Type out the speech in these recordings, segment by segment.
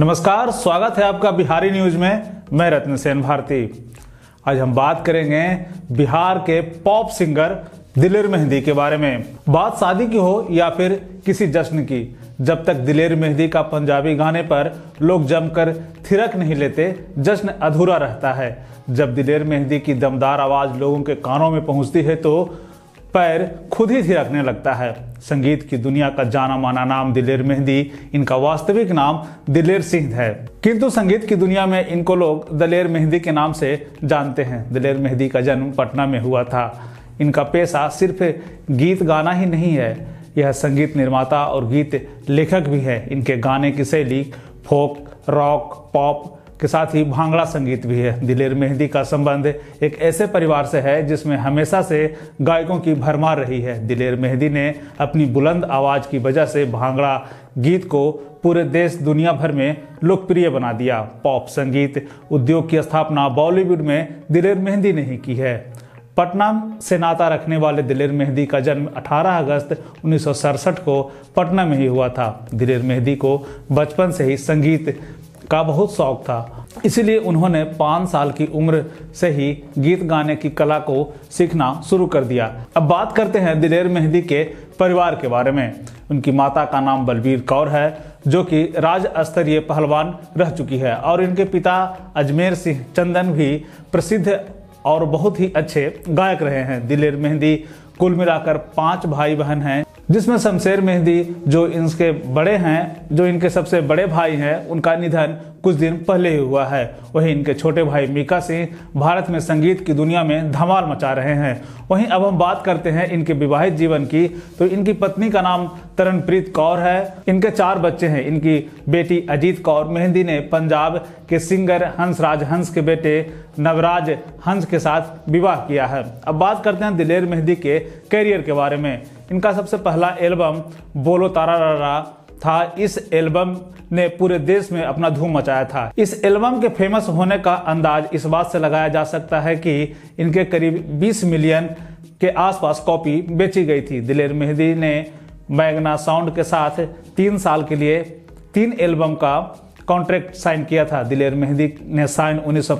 नमस्कार स्वागत है आपका बिहारी न्यूज में मैं सेन भारती आज हम बात करेंगे बिहार के पॉप सिंगर दिलेर मेहंदी के बारे में बात शादी की हो या फिर किसी जश्न की जब तक दिलेर मेहंदी का पंजाबी गाने पर लोग जमकर थिरक नहीं लेते जश्न अधूरा रहता है जब दिलेर मेहंदी की दमदार आवाज लोगों के कानों में पहुंचती है तो पैर खुद ही थिरकने लगता है संगीत की दुनिया का जाना माना नाम दिलेर मेहंदी इनका वास्तविक नाम दिलेर सिंह है किंतु संगीत की दुनिया में इनको लोग दलेर मेहंदी के नाम से जानते हैं दलेर मेहंदी का जन्म पटना में हुआ था इनका पेशा सिर्फ गीत गाना ही नहीं है यह संगीत निर्माता और गीत लेखक भी है इनके गाने की शैली फोक रॉक पॉप के साथ ही भांगड़ा संगीत भी है दिलेर मेहंदी का संबंध एक ऐसे परिवार से है जिसमें हमेशा से गायकों की भरमार रही है दिलेर मेहंदी ने अपनी बुलंद आवाज़ की वजह से भांगड़ा गीत को पूरे देश दुनिया भर में लोकप्रिय बना दिया पॉप संगीत उद्योग की स्थापना बॉलीवुड में दिलेर मेहंदी ने ही की है पटना से नाता रखने वाले दिलेर मेहंदी का जन्म 18 अगस्त उन्नीस को पटना में ही हुआ था दिलेर मेहंदी को बचपन से ही संगीत का बहुत शौक था इसीलिए उन्होंने पाँच साल की उम्र से ही गीत गाने की कला को सीखना शुरू कर दिया अब बात करते हैं दिलेर मेहंदी के परिवार के बारे में उनकी माता का नाम बलबीर कौर है जो कि राज स्तरीय पहलवान रह चुकी है और इनके पिता अजमेर सिंह चंदन भी प्रसिद्ध और बहुत ही अच्छे गायक रहे हैं दिलेर मेहंदी कुल मिलाकर पांच भाई बहन हैं जिसमें शमशेर मेहंदी जो इनके बड़े हैं जो इनके सबसे बड़े भाई हैं उनका निधन कुछ दिन पहले ही हुआ है वहीं इनके छोटे भाई मीका सिंह भारत में संगीत की दुनिया में धमाल मचा रहे हैं वहीं अब हम बात करते हैं इनके विवाहित जीवन की तो इनकी पत्नी का नाम तरनप्रीत कौर है इनके चार बच्चे हैं इनकी बेटी अजीत कौर मेहंदी ने पंजाब के सिंगर हंसराज हंस के बेटे नवराज हंस के साथ विवाह किया है अब बात करते हैं दिलेर मेहंदी के करियर के बारे में इनका सबसे पहला एल्बम बोलो तारा रा था इस एल्बम ने पूरे देश में अपना धूम मचाया था इस एल्बम के फेमस होने का अंदाज इस बात से लगाया जा सकता है कि इनके करीब 20 मिलियन के आसपास कॉपी बेची गई थी दिलेर मेहदी ने मैगना साउंड के साथ तीन साल के लिए तीन एल्बम का कॉन्ट्रैक्ट साइन किया था दिलेर मेहंदी ने साइन उन्नीस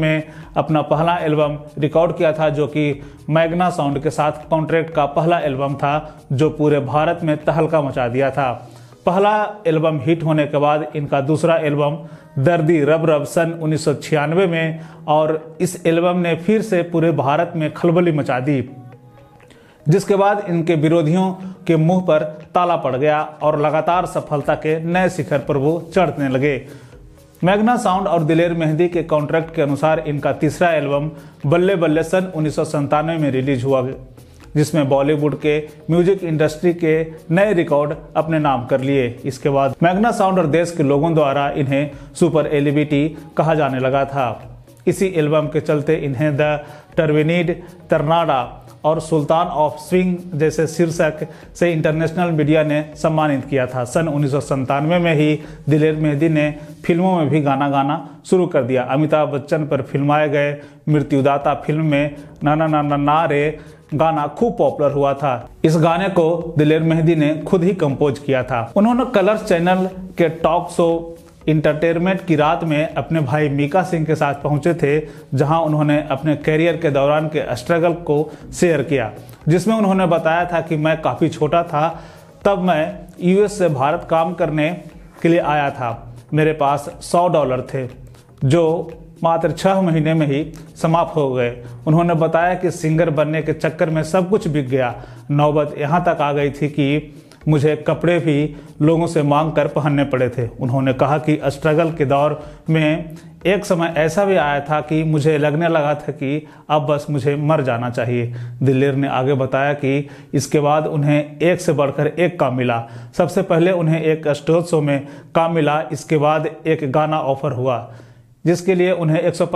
में अपना पहला एल्बम रिकॉर्ड किया था जो कि मैग्ना साउंड के साथ कॉन्ट्रैक्ट का पहला एल्बम था जो पूरे भारत में तहलका मचा दिया था पहला एल्बम हिट होने के बाद इनका दूसरा एल्बम दर्दी रब रब सन उन्नीस में और इस एल्बम ने फिर से पूरे भारत में खलबली मचा दी जिसके बाद इनके विरोधियों के मुंह पर ताला पड़ गया और लगातार सफलता के नए शिखर पर वो चढ़ने लगे मैग्ना साउंड और दिलेर मेहंदी के कॉन्ट्रैक्ट के अनुसार इनका तीसरा एल्बम बल्ले बल्ले सन उन्नीस में रिलीज हुआ जिसमें बॉलीवुड के म्यूजिक इंडस्ट्री के नए रिकॉर्ड अपने नाम कर लिए इसके बाद मैग्ना साउंड और देश के लोगों द्वारा इन्हें सुपर एलिबिटी कहा जाने लगा था इसी एल्बम के चलते इन्हें द टर्विनीड तरनाडा और सुल्तान ऑफ स्विंग जैसे शीर्षक से इंटरनेशनल मीडिया ने सम्मानित किया था सन उन्नीस में ही दिलेर मेहदी ने फिल्मों में भी गाना गाना शुरू कर दिया अमिताभ बच्चन पर फिल्माए गए मृत्युदाता फिल्म में नाना नाना ना रे गाना खूब पॉपुलर हुआ था इस गाने को दिलेर मेहदी ने खुद ही कंपोज किया था उन्होंने कलर्स चैनल के टॉक शो इंटरटेनमेंट की रात में अपने भाई मीका सिंह के साथ पहुंचे थे जहां उन्होंने अपने कैरियर के दौरान के स्ट्रगल को शेयर किया जिसमें उन्होंने बताया था कि मैं काफ़ी छोटा था तब मैं यूएस से भारत काम करने के लिए आया था मेरे पास 100 डॉलर थे जो मात्र छः महीने में ही समाप्त हो गए उन्होंने बताया कि सिंगर बनने के चक्कर में सब कुछ बिक गया नौबत यहाँ तक आ गई थी कि मुझे कपड़े भी लोगों से मांग कर पहनने पड़े थे उन्होंने कहा कि स्ट्रगल के दौर में एक समय ऐसा भी आया था कि मुझे लगने लगा था कि अब बस मुझे मर जाना चाहिए दिलेर ने आगे बताया कि इसके बाद उन्हें एक से बढ़कर एक काम मिला सबसे पहले उन्हें एक स्टोर शो में काम मिला इसके बाद एक गाना ऑफर हुआ जिसके लिए उन्हें एक सौ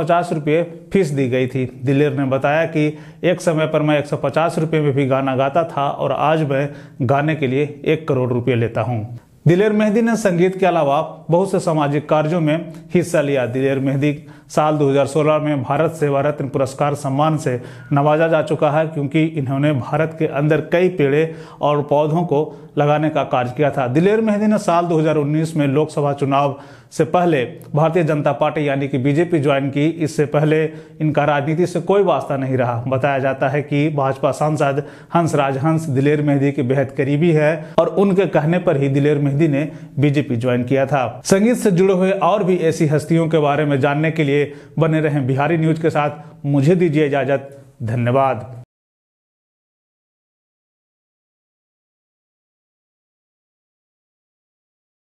फीस दी गई थी दिलेर ने बताया कि एक समय पर मैं एक सौ में भी गाना गाता था और आज मैं गाने के लिए एक करोड़ रुपये लेता हूँ दिलेर मेहंदी ने संगीत के अलावा बहुत से सामाजिक कार्यों में हिस्सा लिया दिलेर मेहदी साल 2016 में भारत सेवा रत्न पुरस्कार सम्मान से नवाजा जा चुका है क्योंकि इन्होंने भारत के अंदर कई पेड़े और पौधों को लगाने का कार्य किया था दिलेर मेहंदी ने साल 2019 में लोकसभा चुनाव से पहले भारतीय जनता पार्टी यानी कि बीजेपी ज्वाइन की इससे पहले इनका राजनीति से कोई वास्ता नहीं रहा बताया जाता है कि भाजपा सांसद राज हंस दिलेर मेहदी के बेहद करीबी है और उनके कहने पर ही दिलेर मेहदी ने बीजेपी ज्वाइन किया था संगीत से जुड़े हुए और भी ऐसी हस्तियों के बारे में जानने के लिए बने रहे बिहारी न्यूज के साथ मुझे दीजिए इजाजत धन्यवाद